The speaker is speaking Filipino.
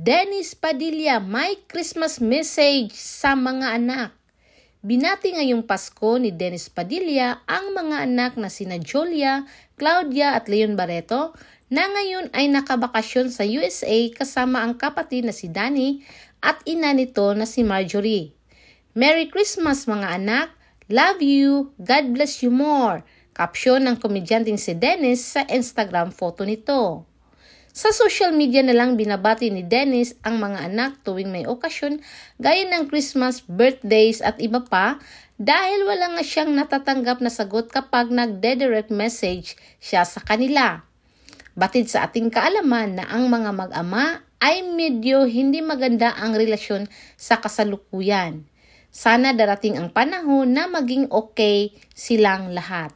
Dennis Padilla, my Christmas message sa mga anak. Binati ngayong Pasko ni Dennis Padilla ang mga anak na sina Julia, Claudia at Leon Barreto na ngayon ay nakabakasyon sa USA kasama ang kapatid na si Danny at ina nito na si Marjorie. Merry Christmas mga anak! Love you! God bless you more! Caption ng komedyanteng si Dennis sa Instagram photo nito. Sa social media na lang binabati ni Dennis ang mga anak tuwing may okasyon gaya ng Christmas, birthdays at iba pa dahil wala nga siyang natatanggap na sagot kapag nagde-direct message siya sa kanila. Batid sa ating kaalaman na ang mga mag-ama ay medyo hindi maganda ang relasyon sa kasalukuyan. Sana darating ang panahon na maging okay silang lahat.